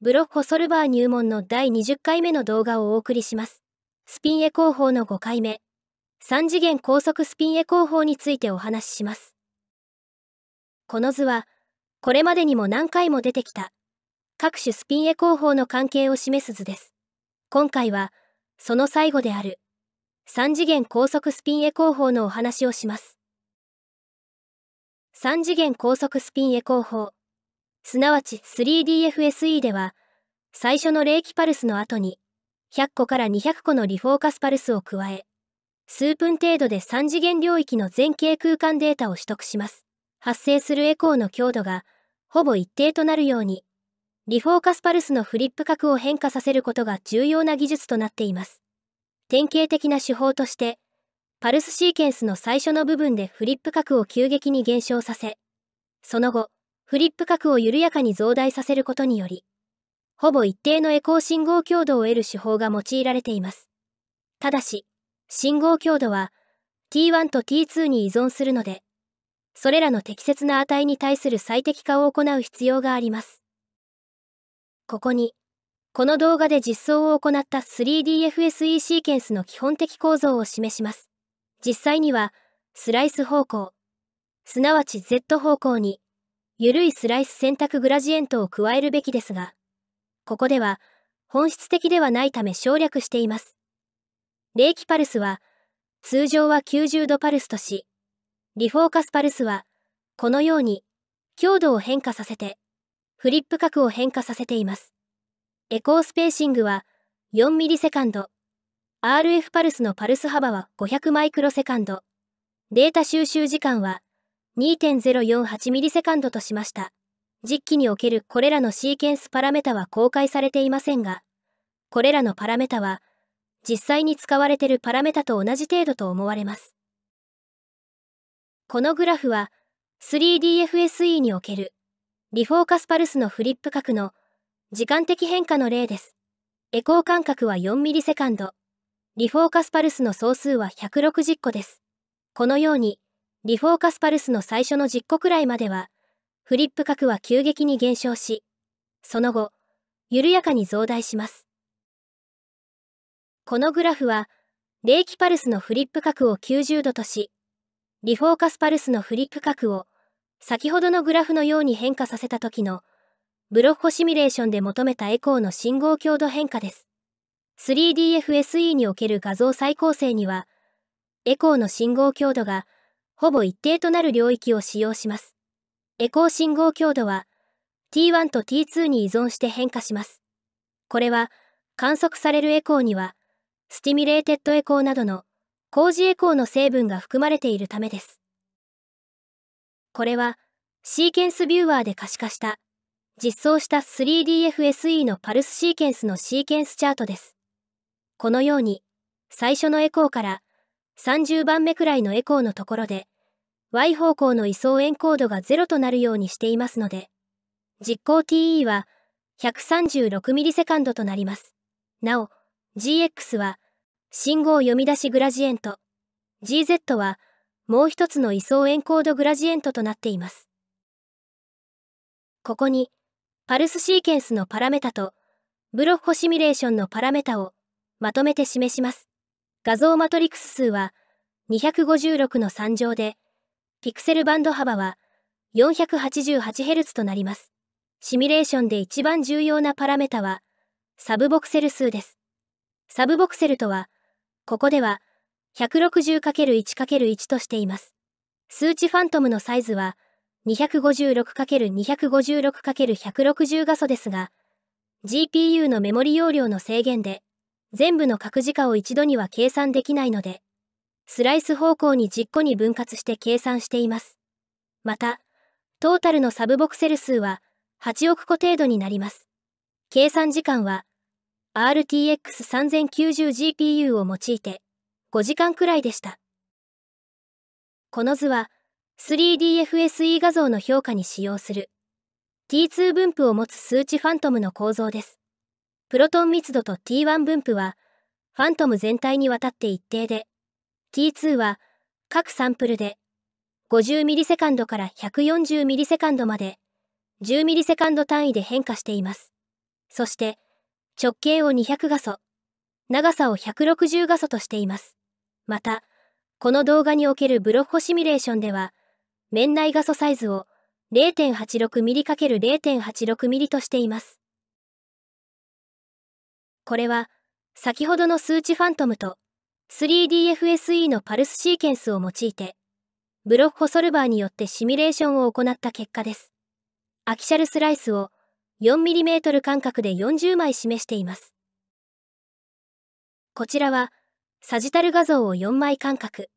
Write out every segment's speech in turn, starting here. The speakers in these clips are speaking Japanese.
ブロッホ・ソルバー入門の第20回目の動画をお送りします。スピンエ工法の5回目、3次元高速スピンエ工法についてお話しします。この図は、これまでにも何回も出てきた、各種スピンエ工法の関係を示す図です。今回は、その最後である、3次元高速スピンエ工法のお話をします。3次元高速スピンエ工法。すなわち 3DFSE では、最初の冷気パルスの後に、100個から200個のリフォーカスパルスを加え、数分程度で3次元領域の前景空間データを取得します。発生するエコーの強度が、ほぼ一定となるように、リフォーカスパルスのフリップ角を変化させることが重要な技術となっています。典型的な手法として、パルスシーケンスの最初の部分でフリップ角を急激に減少させ、その後、フリップ角を緩やかに増大させることにより、ほぼ一定のエコー信号強度を得る手法が用いられています。ただし、信号強度は T1 と T2 に依存するので、それらの適切な値に対する最適化を行う必要があります。ここに、この動画で実装を行った 3DFSE シーケンスの基本的構造を示します。実際には、スライス方向、すなわち Z 方向に、ゆるいスライス選択グラジエントを加えるべきですが、ここでは本質的ではないため省略しています。冷気パルスは、通常は90度パルスとし、リフォーカスパルスは、このように、強度を変化させて、フリップ角を変化させています。エコースペーシングは、4ミリセカンド、RF パルスのパルス幅は500マイクロセカンド、データ収集時間は2 0 4 8ンドとしました。実機におけるこれらのシーケンスパラメタは公開されていませんが、これらのパラメタは、実際に使われているパラメタと同じ程度と思われます。このグラフは、3DFSE における、リフォーカスパルスのフリップ角の時間的変化の例です。エコー間隔は4ミリセカンド。リフォーカスパルスの総数は160個です。このように、リフォーカスパルスの最初の10個くらいまでは、フリップ角は急激に減少し、その後、緩やかに増大します。このグラフは、冷気パルスのフリップ角を90度とし、リフォーカスパルスのフリップ角を先ほどのグラフのように変化させた時のブロッコシミュレーションで求めたエコーの信号強度変化です。3DFSE における画像再構成には、エコーの信号強度がほぼ一定となる領域を使用します。エコー信号強度は T1 と T2 に依存して変化します。これは観測されるエコーにはスティミュレーテッドエコーなどの工事エコーの成分が含まれているためです。これはシーケンスビューワーで可視化した実装した 3DFSE のパルスシーケンスのシーケンスチャートです。このように最初のエコーから30番目くらいのエコーのところで Y 方向の位相エンコードが0となるようにしていますので実行 TE は 136ms となります。なお GX は信号読み出しグラジエント GZ はもう一つの位相エンコードグラジエントとなっています。ここにパルスシーケンスのパラメタとブロッホシミュレーションのパラメタをまとめて示します。画像マトリクス数は256の3乗で、ピクセルバンド幅は 488Hz となります。シミュレーションで一番重要なパラメタは、サブボクセル数です。サブボクセルとは、ここでは 160×1×1 としています。数値ファントムのサイズは 256×256×160 画素ですが、GPU のメモリ容量の制限で全部の角時価を一度には計算できないので、スライス方向に10個に分割して計算しています。また、トータルのサブボクセル数は8億個程度になります。計算時間は RTX3090GPU を用いて5時間くらいでした。この図は 3DFSE 画像の評価に使用する T2 分布を持つ数値ファントムの構造です。プロトン密度と T1 分布は、ファントム全体にわたって一定で、T2 は各サンプルで50ミリセカンドから140ミリセカンドまで10ミリセカンド単位で変化しています。そして直径を200画素、長さを160画素としています。また、この動画におけるブロッホシミュレーションでは、面内画素サイズを 0.86mm×0.86mm としています。これは、先ほどの数値ファントムと 3DFSE のパルスシーケンスを用いて、ブロッホソルバーによってシミュレーションを行った結果です。アキシャルスライスを 4mm 間隔で40枚示しています。こちらは、サジタル画像を4枚間隔、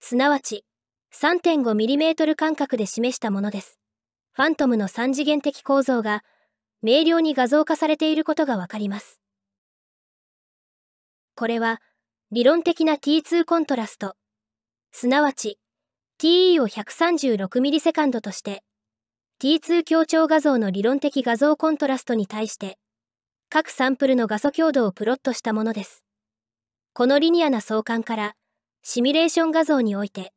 すなわち 3.5mm 間隔で示したものです。ファントムの3次元的構造が明瞭に画像化されていることがわかります。これは理論的な T2 コントラスト、すなわち TE を 136ms として T2 強調画像の理論的画像コントラストに対して各サンプルの画素強度をプロットしたものです。このリニアな相関からシミュレーション画像において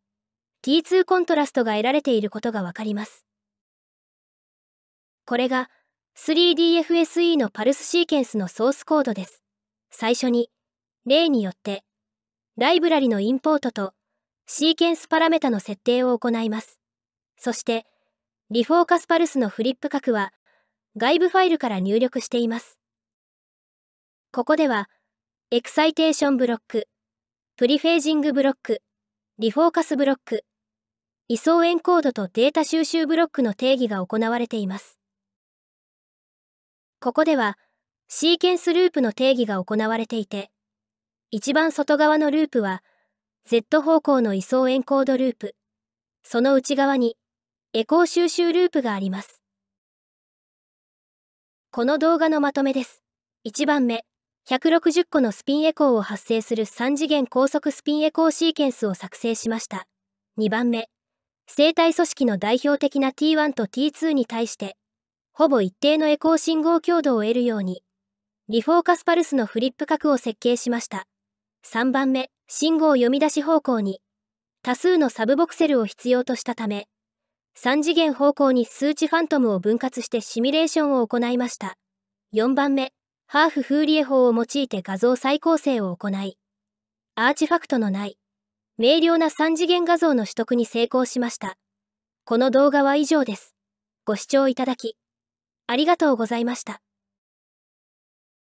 T2 コントラストが得られていることがわかります。これが 3DFSE のパルスシーケンスのソースコードです。最初に例によって、ライブラリのインポートとシーケンスパラメタの設定を行います。そして、リフォーカスパルスのフリップ角は外部ファイルから入力しています。ここでは、エクサイテーションブロック、プリフェージングブロック、リフォーカスブロック、位相エンコードとデータ収集ブロックの定義が行われています。ここでは、シーケンスループの定義が行われていて、一番外側のループは Z 方向の位相エンコードループその内側にエコー収集ループがありますこの動画のまとめです1番目160個のスピンエコーを発生する3次元高速スピンエコーシーケンスを作成しました2番目生体組織の代表的な T1 と T2 に対してほぼ一定のエコー信号強度を得るようにリフォーカスパルスのフリップ角を設計しました3番目、信号読み出し方向に、多数のサブボクセルを必要としたため、3次元方向に数値ファントムを分割してシミュレーションを行いました。4番目、ハーフ・フーリエ法を用いて画像再構成を行い、アーチファクトのない、明瞭な3次元画像の取得に成功しました。この動画は以上です。ご視聴いただき、ありがとうございました。